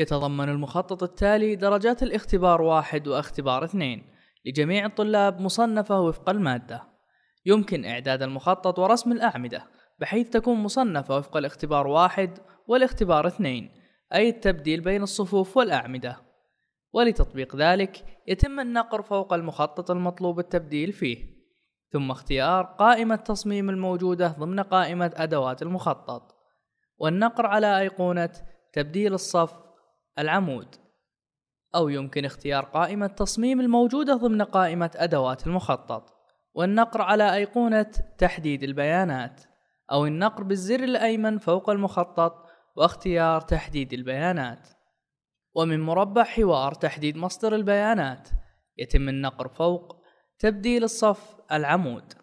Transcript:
يتضمن المخطط التالي درجات الاختبار واحد واختبار اثنين لجميع الطلاب مصنفة وفق المادة يمكن إعداد المخطط ورسم الأعمدة بحيث تكون مصنفة وفق الاختبار واحد والاختبار اثنين أي التبديل بين الصفوف والأعمدة ولتطبيق ذلك يتم النقر فوق المخطط المطلوب التبديل فيه ثم اختيار قائمة تصميم الموجودة ضمن قائمة أدوات المخطط والنقر على أيقونة تبديل الصف العمود أو يمكن اختيار قائمة تصميم الموجودة ضمن قائمة أدوات المخطط والنقر على أيقونة تحديد البيانات أو النقر بالزر الأيمن فوق المخطط واختيار تحديد البيانات ومن مربع حوار تحديد مصدر البيانات يتم النقر فوق تبديل الصف العمود